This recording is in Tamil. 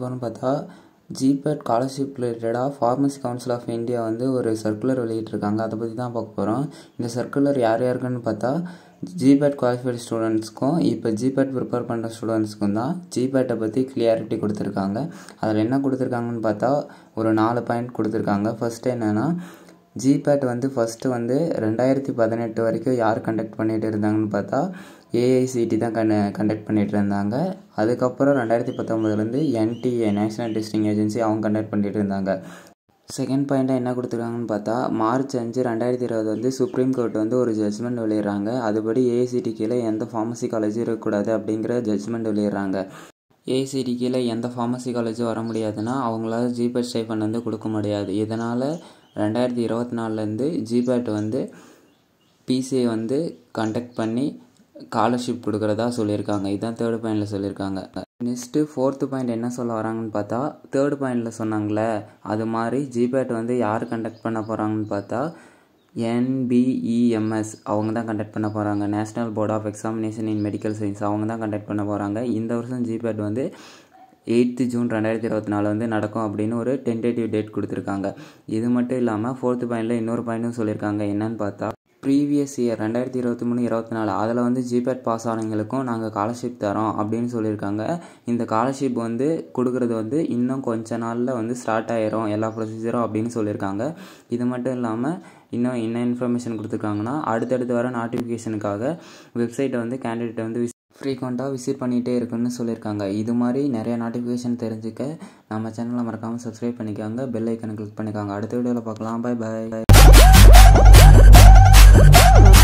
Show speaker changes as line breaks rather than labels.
அதுக்கப்புறம் பார்த்தா ஜிபேட் ஸ்காலர்ஷிப் ரிலேட்டடாக ஃபார்மசி கவுன்சில் ஆஃப் இந்தியா வந்து ஒரு சர்க்குலர் வெளியிட்டிருக்காங்க அதை பற்றி தான் பார்க்க போகிறோம் இந்த சர்க்குலர் யார் யாருக்குன்னு பார்த்தா ஜிபேட் குவாலிஃபைடு ஸ்டூடெண்ட்ஸ்க்கும் இப்போ ஜிபேட் ப்ரிப்பேர் பண்ணுற ஸ்டூடெண்ட்ஸ்க்கும் தான் ஜிபேட்டை பற்றி கிளியாரிட்டி கொடுத்துருக்காங்க அதில் என்ன கொடுத்துருக்காங்கன்னு பார்த்தா ஒரு நாலு பாயிண்ட் கொடுத்துருக்காங்க ஃபஸ்ட்டு என்னென்னா ஜிபேட் வந்து ஃபஸ்ட்டு வந்து ரெண்டாயிரத்தி பதினெட்டு வரைக்கும் யார் கண்டக்ட் பண்ணிகிட்டு இருந்தாங்கன்னு பார்த்தா ஏஐசிடி தான் கண்ட கண்டக்ட் பண்ணிகிட்டு இருந்தாங்க அதுக்கப்புறம் ரெண்டாயிரத்தி பத்தொம்போதுலேருந்து என்டிஏ நேஷ்னல் டெஸ்டிங் ஏஜென்சி அவங்க கண்டக்ட் பண்ணிகிட்டு இருந்தாங்க செகண்ட் பாயிண்ட்டாக என்ன கொடுத்துருக்காங்கன்னு பார்த்தா மார்ச் அஞ்சு ரெண்டாயிரத்தி இருபது வந்து சுப்ரீம் கோர்ட் வந்து ஒரு ஜட்ஜ்மெண்ட் வெளியிடுறாங்க அதுபடி ஏஐசிடி கீழே எந்த ஃபார்மசி காலேஜும் இருக்கக்கூடாது அப்படிங்கிற ஜட்ஜ்மெண்ட் வெளியிடுறாங்க ஏஐசிடி கீழே எந்த ஃபார்மசி காலேஜும் வர முடியாதுன்னா அவங்களால ஜிபே ஸ்டைஃபன் வந்து கொடுக்க முடியாது இதனால் ரெண்டாயிரத்தி இருபத்தி நாலுலேருந்து ஜிபேட் வந்து பிசிஐ வந்து கண்டக்ட் பண்ணி ஸ்காலர்ஷிப் கொடுக்குறதா சொல்லியிருக்காங்க இதுதான் தேர்ட் பாயிண்டில் சொல்லியிருக்காங்க நெக்ஸ்ட்டு ஃபோர்த்து பாயிண்ட் என்ன சொல்ல வராங்கன்னு பார்த்தா தேர்ட் பாயிண்டில் சொன்னாங்களே அது மாதிரி ஜிபேட் வந்து யார் கண்டக்ட் பண்ண போகிறாங்கன்னு பார்த்தா என்பிஇஎம்எஸ் e அவங்க தான் கண்டக்ட் பண்ண போகிறாங்க national board of examination in medical science அவங்க தான் கண்டக்ட் பண்ண போகிறாங்க இந்த வருஷம் ஜிபேட் வந்து எயித்து ஜூன் ரெண்டாயிரத்தி இருபத்தி நாலு வந்து நடக்கும் அப்படின்னு ஒரு டென்டேட்டிவ் டேட் கொடுத்துருக்காங்க இது மட்டும் இல்லாமல் ஃபோர்த்து பாயிண்டில் இன்னொரு பாயிண்ட்டும் சொல்லியிருக்காங்க என்னன்னு பார்த்தா ப்ரீவியஸ் இயர் ரெண்டாயிரத்தி இருபத்தி மூணு இருபத்தி நாலு அதில் வந்து ஜிபேட் பாஸ் ஆனவங்களுக்கும் நாங்கள் ஸ்காலர்ஷிப் தரோம் அப்படின்னு சொல்லியிருக்காங்க இந்த ஸ்காலர்ஷிப் வந்து கொடுக்குறது வந்து இன்னும் கொஞ்ச நாளில் வந்து ஸ்டார்ட் ஆயிரும் எல்லா ப்ரொசீஜரும் அப்படின்னு சொல்லியிருக்காங்க இது மட்டும் இல்லாமல் இன்னும் என்ன இன்ஃபர்மேஷன் கொடுத்துருக்காங்கன்னா அடுத்தடுத்து வர நோட்டிஃபிகேஷனுக்காக வெப்சைட்டை வந்து கேண்டிடேட்டை வந்து ஃப்ரீக்வெண்ட்டாக விசிட் பண்ணிகிட்டே இருக்குன்னு சொல்லியிருக்காங்க இது மாதிரி நிறைய நோட்டிஃபிகேஷன் தெரிஞ்சுக்க நம்ம சேனலை மறக்காமல் சப்ஸ்கிரைப் பண்ணிக்காங்க பெல் ஐக்கனை கிளிக் பண்ணிக்காங்க அடுத்த வீடியோவில் பார்க்கலாம் பாய் பாய்